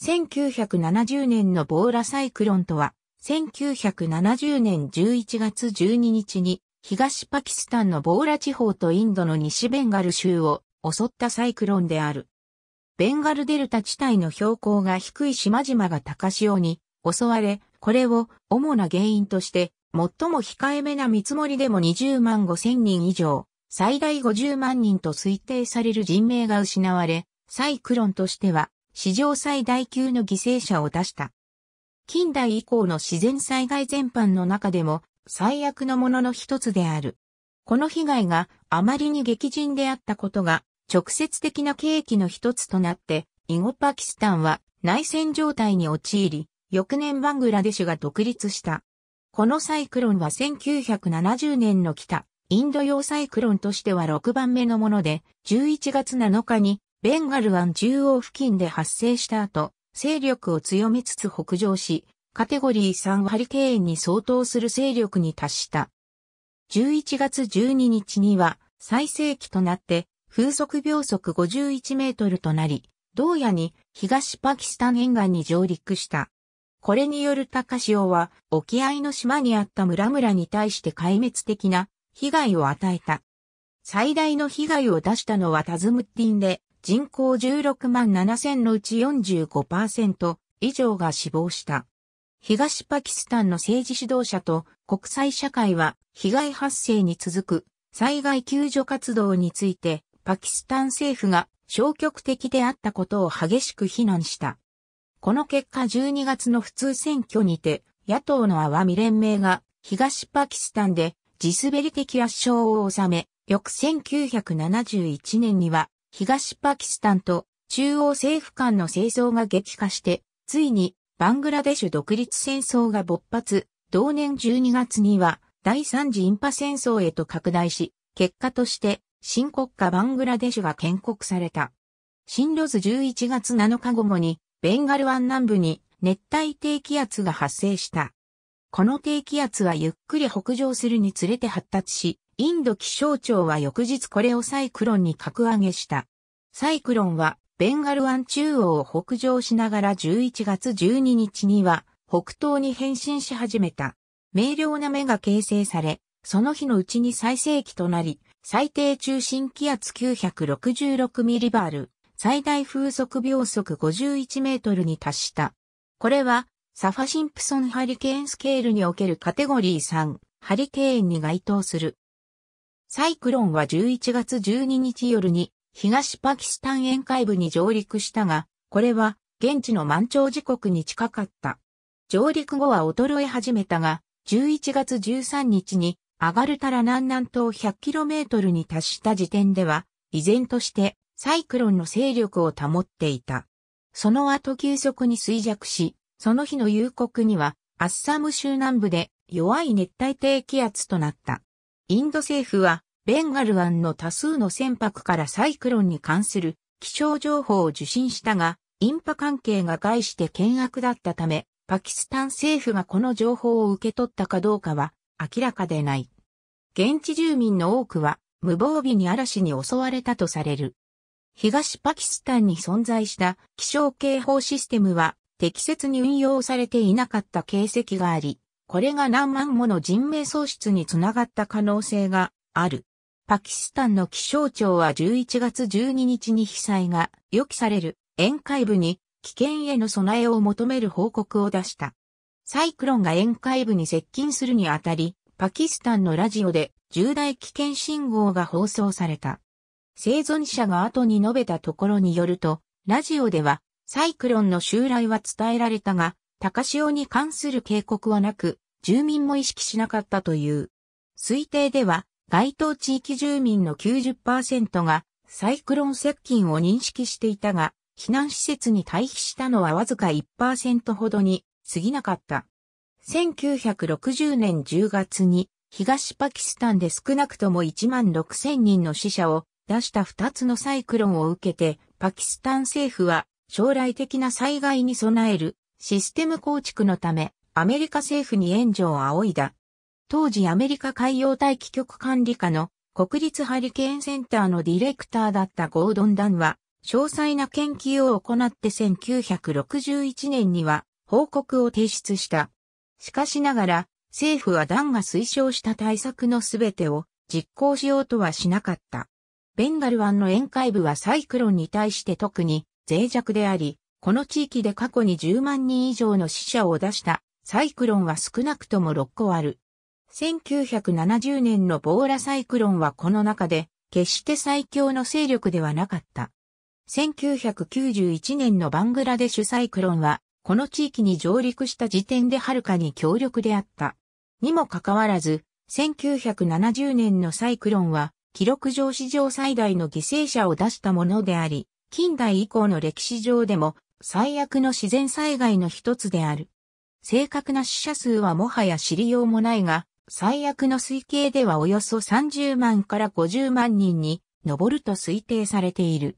1970年のボーラサイクロンとは、1970年11月12日に、東パキスタンのボーラ地方とインドの西ベンガル州を襲ったサイクロンである。ベンガルデルタ地帯の標高が低い島々が高潮に襲われ、これを主な原因として、最も控えめな見積もりでも20万5千人以上、最大50万人と推定される人命が失われ、サイクロンとしては史上最大級の犠牲者を出した。近代以降の自然災害全般の中でも最悪のものの一つである。この被害があまりに激甚であったことが直接的な契機の一つとなって、イゴパキスタンは内戦状態に陥り、翌年バングラデシュが独立した。このサイクロンは1970年の北、インド洋サイクロンとしては6番目のもので、11月7日にベンガル湾中央付近で発生した後、勢力を強めつつ北上し、カテゴリー3ハリケーンに相当する勢力に達した。11月12日には最盛期となって風速秒速51メートルとなり、同夜に東パキスタン沿岸に上陸した。これによる高潮は沖合の島にあった村々に対して壊滅的な被害を与えた。最大の被害を出したのはタズムッティンで、人口16万7000のうち45%以上が死亡した。東パキスタンの政治指導者と国際社会は被害発生に続く災害救助活動についてパキスタン政府が消極的であったことを激しく非難した。この結果12月の普通選挙にて野党のアワミ連盟が東パキスタンで地滑り的圧勝を収め、翌1971年には東パキスタンと中央政府間の戦争が激化して、ついにバングラデシュ独立戦争が勃発、同年12月には第三次インパ戦争へと拡大し、結果として新国家バングラデシュが建国された。新ロズ11月7日午後にベンガル湾南部に熱帯低気圧が発生した。この低気圧はゆっくり北上するにつれて発達し、インド気象庁は翌日これをサイクロンに格上げした。サイクロンはベンガル湾中央を北上しながら11月12日には北東に変身し始めた。明瞭な目が形成され、その日のうちに最盛期となり、最低中心気圧966ミリバール、最大風速秒速51メートルに達した。これは、サファシンプソンハリケーンスケールにおけるカテゴリー3、ハリケーンに該当するサイクロンは11月12日夜に東パキスタン沿海部に上陸したが、これは現地の満潮時刻に近かった。上陸後は衰え始めたが、11月13日にアガルタラ南南東 100km に達した時点では、依然としてサイクロンの勢力を保っていた。その後急速に衰弱し、その日の夕刻にはアッサム州南部で弱い熱帯低気圧となった。インド政府は、ベンガル湾の多数の船舶からサイクロンに関する気象情報を受信したが、インパ関係が害して険悪だったため、パキスタン政府がこの情報を受け取ったかどうかは明らかでない。現地住民の多くは無防備に嵐に襲われたとされる。東パキスタンに存在した気象警報システムは適切に運用されていなかった形跡があり、これが何万もの人命喪失につながった可能性がある。パキスタンの気象庁は11月12日に被災が予期される沿海部に危険への備えを求める報告を出した。サイクロンが沿海部に接近するにあたり、パキスタンのラジオで重大危険信号が放送された。生存者が後に述べたところによると、ラジオではサイクロンの襲来は伝えられたが、高潮に関する警告はなく、住民も意識しなかったという。推定では、該当地域住民の90%がサイクロン接近を認識していたが、避難施設に退避したのはわずか1%ほどに過ぎなかった。1960年10月に東パキスタンで少なくとも1万6000人の死者を出した2つのサイクロンを受けて、パキスタン政府は将来的な災害に備えるシステム構築のため、アメリカ政府に援助を仰いだ。当時アメリカ海洋大気局管理下の国立ハリケーンセンターのディレクターだったゴードン・ダンは、詳細な研究を行って1961年には報告を提出した。しかしながら、政府はダンが推奨した対策のすべてを実行しようとはしなかった。ベンガル湾の沿海部はサイクロンに対して特に脆弱であり、この地域で過去に10万人以上の死者を出したサイクロンは少なくとも6個ある。1970年のボーラサイクロンはこの中で決して最強の勢力ではなかった。1991年のバングラデシュサイクロンはこの地域に上陸した時点ではるかに強力であった。にもかかわらず、1970年のサイクロンは記録上史上最大の犠牲者を出したものであり、近代以降の歴史上でも最悪の自然災害の一つである。正確な死者数はもはや知りようもないが、最悪の推計ではおよそ30万から50万人に上ると推定されている。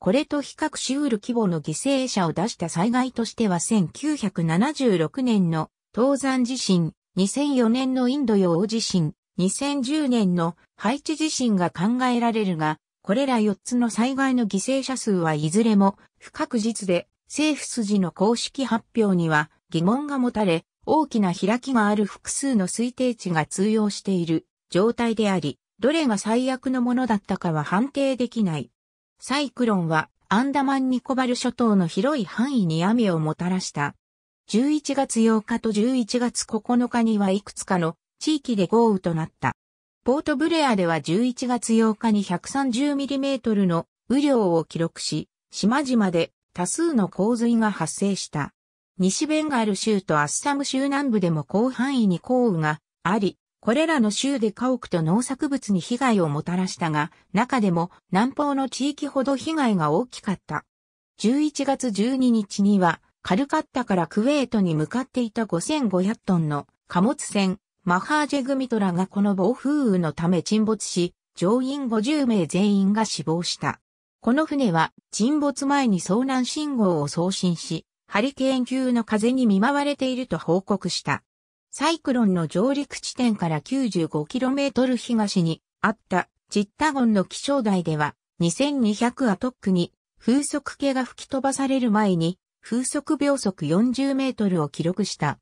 これと比較し得る規模の犠牲者を出した災害としては1976年の東山地震、2004年のインド洋地震、2010年のハイチ地震が考えられるが、これら4つの災害の犠牲者数はいずれも不確実で、政府筋の公式発表には疑問が持たれ、大きな開きがある複数の推定値が通用している状態であり、どれが最悪のものだったかは判定できない。サイクロンはアンダマンニコバル諸島の広い範囲に雨をもたらした。11月8日と11月9日にはいくつかの地域で豪雨となった。ポートブレアでは11月8日に 130mm の雨量を記録し、島々で多数の洪水が発生した。西ベンガル州とアッサム州南部でも広範囲に降雨があり、これらの州で家屋と農作物に被害をもたらしたが、中でも南方の地域ほど被害が大きかった。11月12日には、カルカッタからクウェートに向かっていた5500トンの貨物船、マハージェグミトラがこの暴風雨のため沈没し、乗員50名全員が死亡した。この船は沈没前に遭難信号を送信し、ハリケーン級の風に見舞われていると報告した。サイクロンの上陸地点から 95km 東にあったチッタゴンの気象台では2200アトックに風速計が吹き飛ばされる前に風速秒速40メートルを記録した。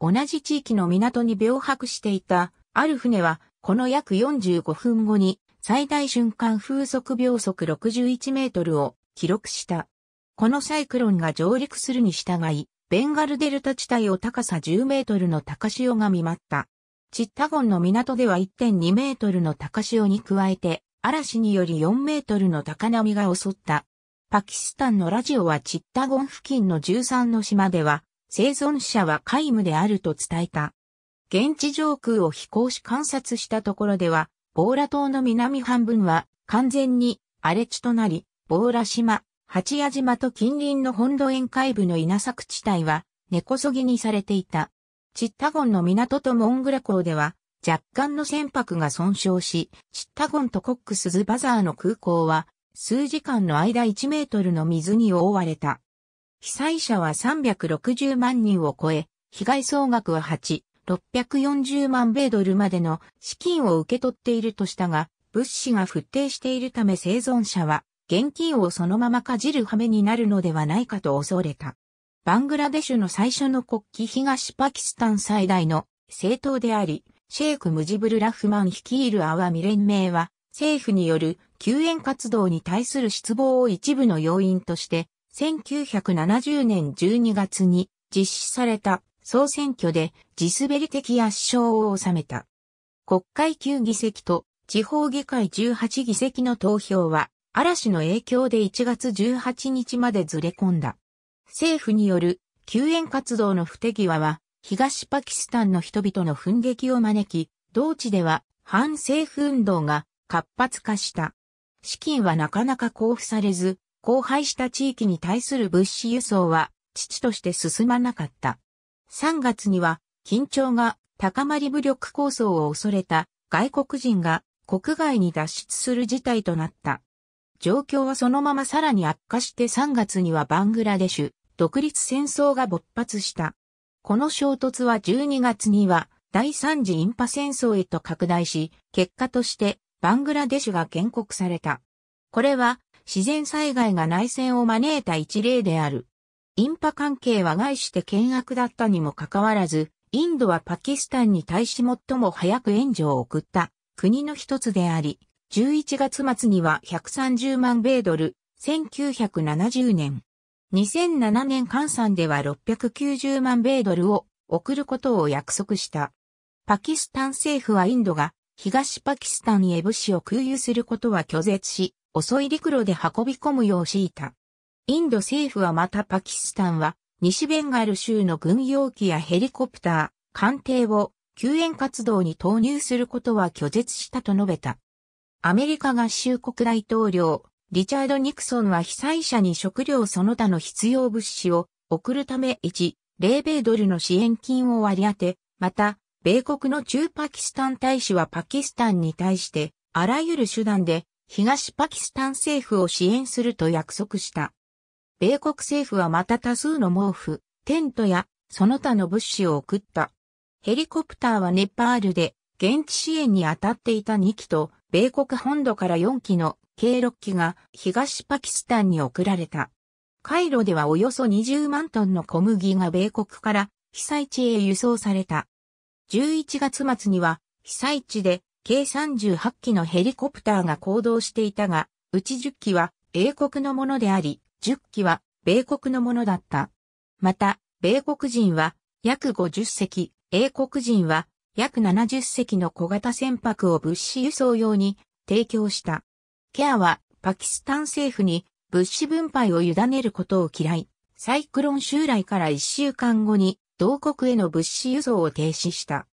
同じ地域の港に秒泊していたある船はこの約45分後に最大瞬間風速秒速61メートルを記録した。このサイクロンが上陸するに従い、ベンガルデルタ地帯を高さ10メートルの高潮が見舞った。チッタゴンの港では1.2メートルの高潮に加えて、嵐により4メートルの高波が襲った。パキスタンのラジオはチッタゴン付近の13の島では、生存者は皆無であると伝えた。現地上空を飛行し観察したところでは、ボーラ島の南半分は完全に荒れ地となり、ボーラ島、八谷島と近隣の本土沿海部の稲作地帯は根こそぎにされていた。チッタゴンの港とモングラ港では若干の船舶が損傷し、チッタゴンとコックスズバザーの空港は数時間の間1メートルの水に覆われた。被災者は360万人を超え、被害総額は8 640万米ドルまでの資金を受け取っているとしたが、物資が不定しているため生存者は、現金をそのままかじる羽目になるのではないかと恐れた。バングラデシュの最初の国旗東パキスタン最大の政党であり、シェイク・ムジブル・ラフマン率いるアワミ連盟は、政府による救援活動に対する失望を一部の要因として、1970年12月に実施された総選挙で地滑り的圧勝を収めた。国会9議席と地方議会18議席の投票は嵐の影響で1月18日までずれ込んだ。政府による救援活動の不手際は東パキスタンの人々の奮撃を招き、同地では反政府運動が活発化した。資金はなかなか交付されず、荒廃した地域に対する物資輸送は、父として進まなかった。3月には緊張が高まり武力構想を恐れた外国人が国外に脱出する事態となった。状況はそのままさらに悪化して3月にはバングラデシュ独立戦争が勃発した。この衝突は12月には第三次インパ戦争へと拡大し、結果としてバングラデシュが建国された。これは自然災害が内戦を招いた一例である。インパ関係は外して険悪だったにもかかわらず、インドはパキスタンに対し最も早く援助を送った国の一つであり、11月末には130万米ドル、1970年。2007年換算では690万米ドルを送ることを約束した。パキスタン政府はインドが東パキスタンへ物資を空輸することは拒絶し、遅い陸路で運び込むよう敷いた。インド政府はまたパキスタンは、西ベンガル州の軍用機やヘリコプター、艦艇を救援活動に投入することは拒絶したと述べた。アメリカ合衆国大統領、リチャード・ニクソンは被災者に食料その他の必要物資を送るため1、0米ドルの支援金を割り当て、また、米国の中パキスタン大使はパキスタンに対して、あらゆる手段で、東パキスタン政府を支援すると約束した。米国政府はまた多数の毛布、テントやその他の物資を送った。ヘリコプターはネパールで現地支援に当たっていた2機と、米国本土から4機の計6機が東パキスタンに送られた。カイロではおよそ20万トンの小麦が米国から被災地へ輸送された。11月末には被災地で計38機のヘリコプターが行動していたが、うち10機は英国のものであり、10機は米国のものだった。また、米国人は約50隻、英国人は約70隻の小型船舶を物資輸送用に提供した。ケアはパキスタン政府に物資分配を委ねることを嫌い、サイクロン襲来から1週間後に同国への物資輸送を停止した。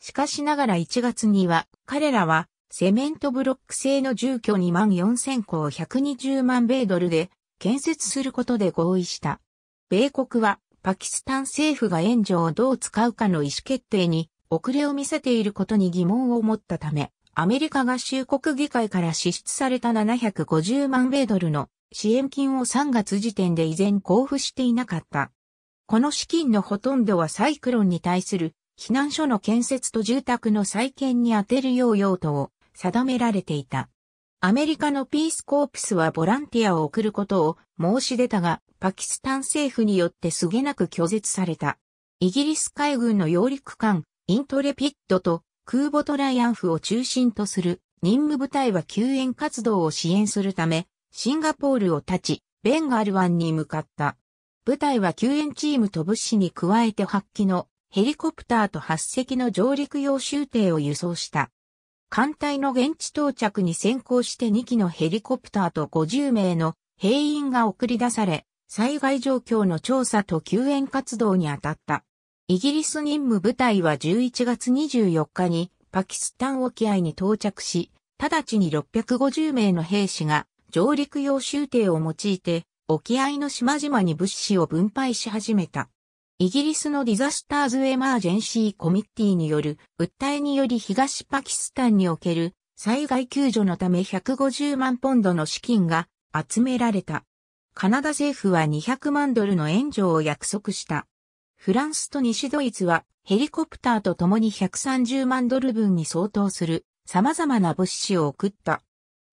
しかしながら1月には彼らはセメントブロック製の住居2万4000個を120万米ドルで建設することで合意した。米国はパキスタン政府が援助をどう使うかの意思決定に遅れを見せていることに疑問を持ったため、アメリカ合衆国議会から支出された750万米ドルの支援金を3月時点で依然交付していなかった。この資金のほとんどはサイクロンに対する避難所の建設と住宅の再建に充てるよう用途を定められていた。アメリカのピースコープスはボランティアを送ることを申し出たが、パキスタン政府によってすげなく拒絶された。イギリス海軍の揚陸艦、イントレピッドと空母トライアンフを中心とする任務部隊は救援活動を支援するため、シンガポールを立ち、ベンガル湾に向かった。部隊は救援チームと物資に加えて8機のヘリコプターと8隻の上陸用集艇を輸送した。艦隊の現地到着に先行して2機のヘリコプターと50名の兵員が送り出され、災害状況の調査と救援活動に当たった。イギリス任務部隊は11月24日にパキスタン沖合に到着し、直ちに650名の兵士が上陸用終艇を用いて沖合の島々に物資を分配し始めた。イギリスのディザスターズ・エマージェンシー・コミッティによる訴えにより東パキスタンにおける災害救助のため150万ポンドの資金が集められた。カナダ政府は200万ドルの援助を約束した。フランスと西ドイツはヘリコプターと共に130万ドル分に相当する様々な物資を送った。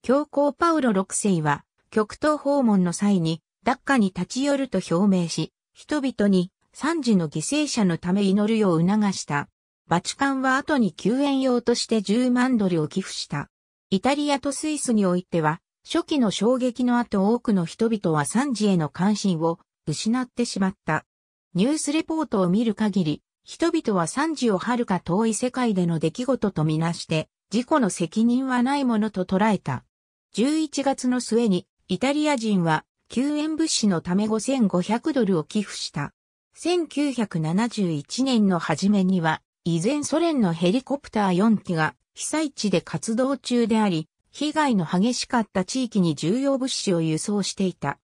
教皇パウロ6世は極東訪問の際にダッカに立ち寄ると表明し、人々に惨事の犠牲者のため祈るよう促した。バチカンは後に救援用として10万ドルを寄付した。イタリアとスイスにおいては、初期の衝撃の後多くの人々は惨事への関心を失ってしまった。ニュースレポートを見る限り、人々は惨事を遥か遠い世界での出来事とみなして、事故の責任はないものと捉えた。11月の末に、イタリア人は救援物資のため5500ドルを寄付した。1971年の初めには、依然ソ連のヘリコプター4機が被災地で活動中であり、被害の激しかった地域に重要物資を輸送していた。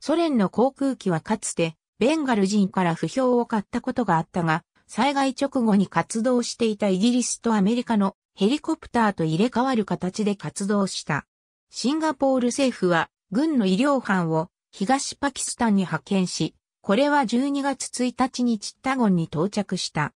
ソ連の航空機はかつて、ベンガル人から不評を買ったことがあったが、災害直後に活動していたイギリスとアメリカのヘリコプターと入れ替わる形で活動した。シンガポール政府は軍の医療班を東パキスタンに派遣し、これは12月1日にチッタゴンに到着した。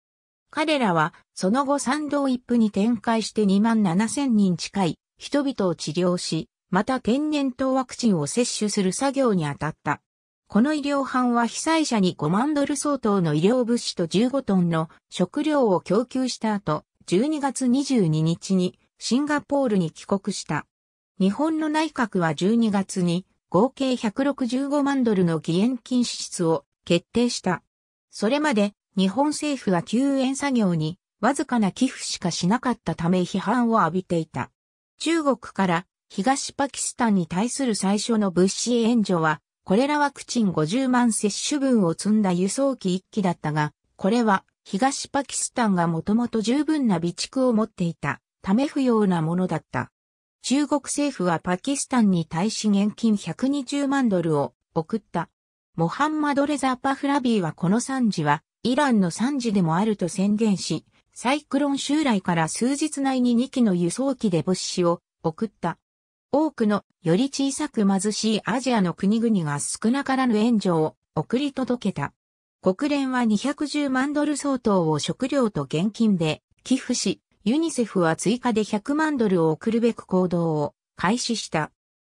彼らは、その後参道一府に展開して2万7千人近い人々を治療し、また天然痘ワクチンを接種する作業に当たった。この医療班は被災者に5万ドル相当の医療物資と15トンの食料を供給した後、12月22日にシンガポールに帰国した。日本の内閣は12月に合計165万ドルの義援金支出を決定した。それまで日本政府は救援作業にわずかな寄付しかしなかったため批判を浴びていた。中国から東パキスタンに対する最初の物資援助は、これらワクチン50万接種分を積んだ輸送機1機だったが、これは東パキスタンがもともと十分な備蓄を持っていたため不要なものだった。中国政府はパキスタンに対し現金120万ドルを送った。モハンマド・レザパフラビーはこの惨事はイランの惨事でもあると宣言し、サイクロン襲来から数日内に2機の輸送機で物資を送った。多くのより小さく貧しいアジアの国々が少なからぬ援助を送り届けた。国連は210万ドル相当を食料と現金で寄付し、ユニセフは追加で100万ドルを送るべく行動を開始した。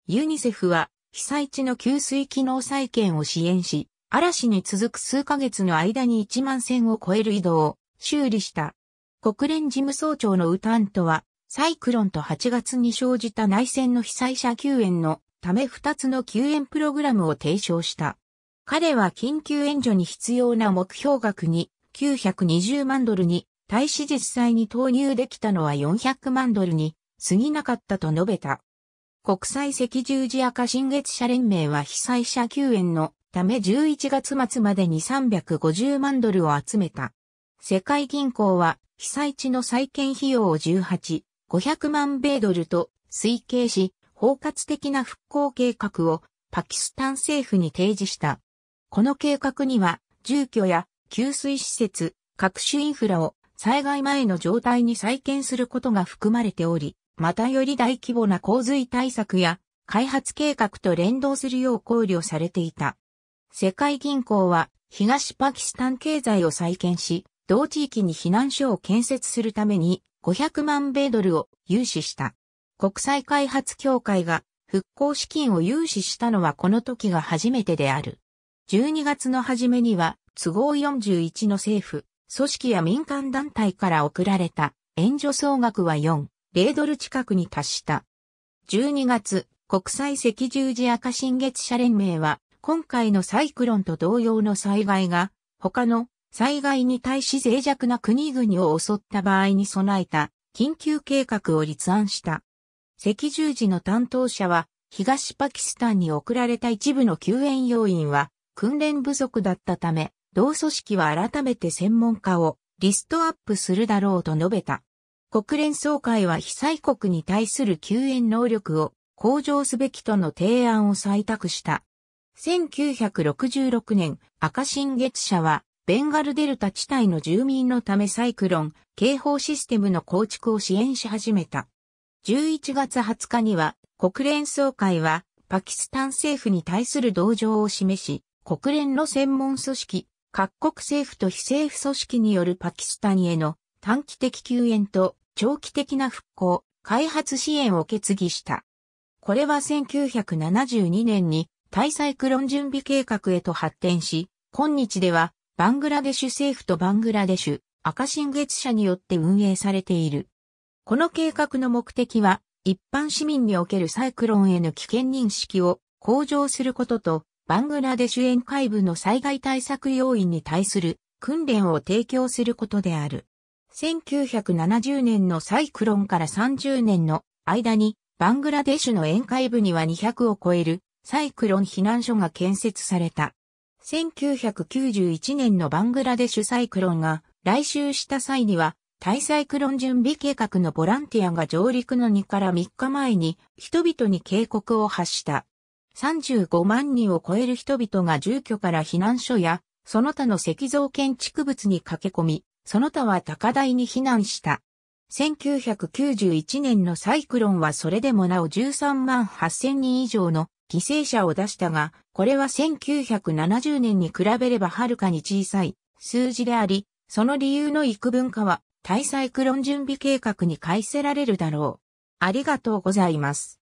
ユニセフは被災地の給水機能再建を支援し、嵐に続く数ヶ月の間に1万線を超える移動を修理した。国連事務総長のウタントは、サイクロンと8月に生じた内戦の被災者救援のため2つの救援プログラムを提唱した。彼は緊急援助に必要な目標額に920万ドルに対し実際に投入できたのは400万ドルに過ぎなかったと述べた。国際赤十字赤新月社連盟は被災者救援のため11月末までに350万ドルを集めた。世界銀行は被災地の再建費用を18、500万米ドルと推計し、包括的な復興計画をパキスタン政府に提示した。この計画には、住居や給水施設、各種インフラを災害前の状態に再建することが含まれており、またより大規模な洪水対策や開発計画と連動するよう考慮されていた。世界銀行は東パキスタン経済を再建し、同地域に避難所を建設するために500万米ドルを融資した。国際開発協会が復興資金を融資したのはこの時が初めてである。12月の初めには都合41の政府、組織や民間団体から送られた援助総額は4、0ドル近くに達した。12月、国際赤十字赤新月社連盟は、今回のサイクロンと同様の災害が、他の災害に対し脆弱な国々を襲った場合に備えた緊急計画を立案した。赤十字の担当者は、東パキスタンに送られた一部の救援要員は、訓練不足だったため、同組織は改めて専門家をリストアップするだろうと述べた。国連総会は被災国に対する救援能力を向上すべきとの提案を採択した。1966年、赤新月社は、ベンガルデルタ地帯の住民のためサイクロン、警報システムの構築を支援し始めた。11月20日には、国連総会は、パキスタン政府に対する同情を示し、国連の専門組織、各国政府と非政府組織によるパキスタンへの短期的救援と長期的な復興、開発支援を決議した。これは1972年に大サイクロン準備計画へと発展し、今日ではバングラデシュ政府とバングラデシュ赤新月社によって運営されている。この計画の目的は一般市民におけるサイクロンへの危険認識を向上することとバングラデシュ沿海部の災害対策要員に対する訓練を提供することである。1970年のサイクロンから30年の間に、バングラデシュの沿海部には200を超えるサイクロン避難所が建設された。1991年のバングラデシュサイクロンが来襲した際には、大サイクロン準備計画のボランティアが上陸の2から3日前に人々に警告を発した。35万人を超える人々が住居から避難所や、その他の石造建築物に駆け込み、その他は高台に避難した。1991年のサイクロンはそれでもなお13万8000人以上の犠牲者を出したが、これは1970年に比べればはるかに小さい数字であり、その理由の幾分かは、対サイクロン準備計画に返せられるだろう。ありがとうございます。